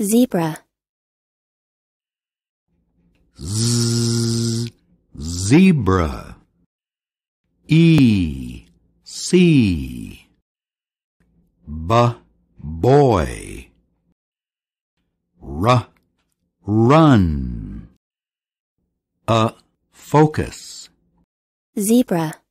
Zebra. Z zebra. E C B boy. R run. A focus. Zebra.